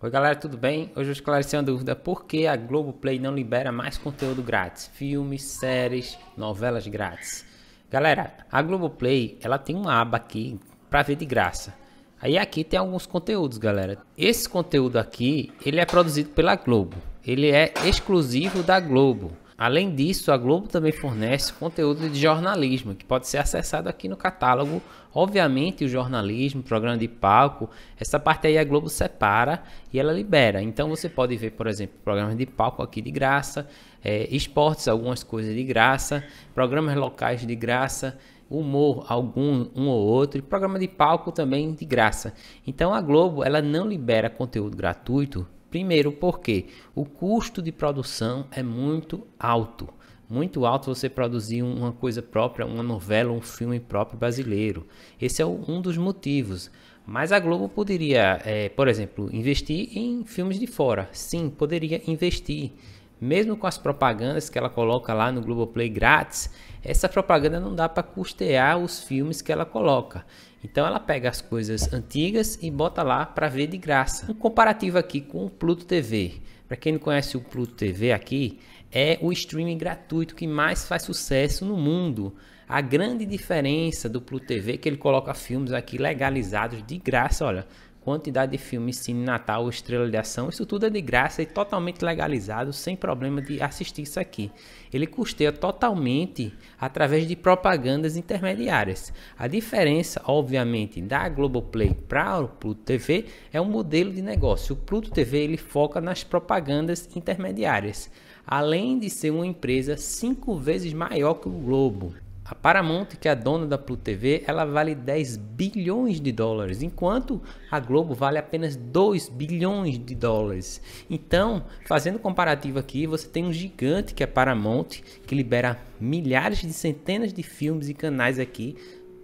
Oi galera, tudo bem? Hoje eu esclareci uma dúvida: por que a Globoplay não libera mais conteúdo grátis? Filmes, séries, novelas grátis. Galera, a Globoplay ela tem uma aba aqui para ver de graça. Aí aqui tem alguns conteúdos, galera. Esse conteúdo aqui ele é produzido pela Globo, ele é exclusivo da Globo. Além disso, a Globo também fornece conteúdo de jornalismo que pode ser acessado aqui no catálogo. Obviamente, o jornalismo, programa de palco, essa parte aí a Globo separa e ela libera. Então, você pode ver, por exemplo, programas de palco aqui de graça, é, esportes, algumas coisas de graça, programas locais de graça humor algum um ou outro, e programa de palco também de graça. Então a Globo, ela não libera conteúdo gratuito Primeiro, porque o custo de produção é muito alto. Muito alto você produzir uma coisa própria, uma novela, um filme próprio brasileiro. Esse é um dos motivos. Mas a Globo poderia, é, por exemplo, investir em filmes de fora. Sim, poderia investir mesmo com as propagandas que ela coloca lá no Globoplay grátis, essa propaganda não dá para custear os filmes que ela coloca. Então ela pega as coisas antigas e bota lá para ver de graça. Um comparativo aqui com o Pluto TV. Para quem não conhece o Pluto TV aqui, é o streaming gratuito que mais faz sucesso no mundo. A grande diferença do Pluto TV é que ele coloca filmes aqui legalizados de graça, olha quantidade de filmes, Cine Natal, Estrela de Ação, isso tudo é de graça e totalmente legalizado, sem problema de assistir isso aqui. Ele custeia totalmente através de propagandas intermediárias. A diferença, obviamente, da Globoplay para o Pluto TV é o um modelo de negócio. O Pluto TV ele foca nas propagandas intermediárias, além de ser uma empresa cinco vezes maior que o Globo. A Paramount, que é a dona da Pluto TV, ela vale 10 bilhões de dólares, enquanto a Globo vale apenas 2 bilhões de dólares. Então, fazendo comparativo aqui, você tem um gigante que é a Paramount, que libera milhares de centenas de filmes e canais aqui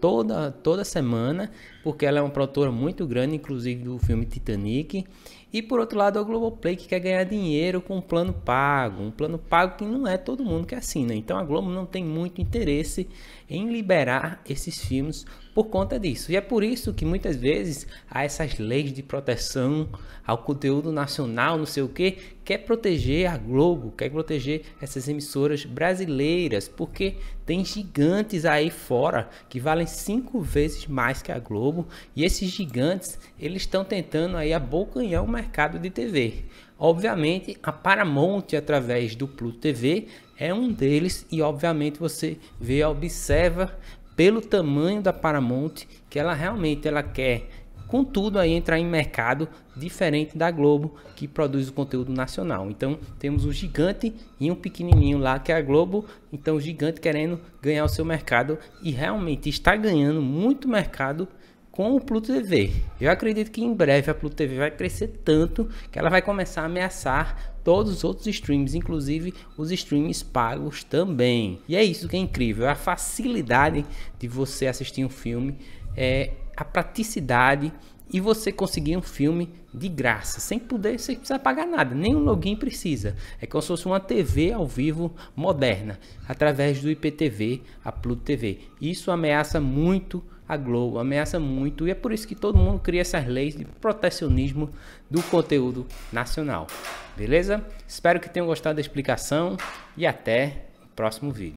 toda toda semana, porque ela é uma produtora muito grande, inclusive do filme Titanic, e por outro lado, é o Globoplay que quer ganhar dinheiro com um plano pago, um plano pago que não é todo mundo que assina. Então a Globo não tem muito interesse em liberar esses filmes por conta disso. E é por isso que muitas vezes há essas leis de proteção ao conteúdo nacional, não sei o que, quer proteger a Globo, quer proteger essas emissoras brasileiras, porque tem gigantes aí fora que valem cinco vezes mais que a Globo, e esses gigantes, eles estão tentando aí abocanhar o mercado mercado de TV. Obviamente, a Paramount, através do Pluto TV, é um deles e, obviamente, você vê, observa pelo tamanho da Paramount que ela realmente ela quer contudo aí entrar em mercado diferente da Globo que produz o conteúdo nacional. Então temos um gigante e um pequenininho lá que é a Globo. Então o gigante querendo ganhar o seu mercado e realmente está ganhando muito mercado com o Pluto TV. Eu acredito que em breve a Pluto TV vai crescer tanto que ela vai começar a ameaçar todos os outros streams, inclusive os streams pagos também. E é isso que é incrível, é a facilidade de você assistir um filme, é a praticidade e você conseguir um filme de graça, sem poder, sem precisar pagar nada, nem um login precisa. É como se fosse uma TV ao vivo moderna, através do IPTV, a Pluto TV. Isso ameaça muito a Globo, ameaça muito e é por isso que todo mundo cria essas leis de protecionismo do conteúdo nacional. Beleza? Espero que tenham gostado da explicação e até o próximo vídeo.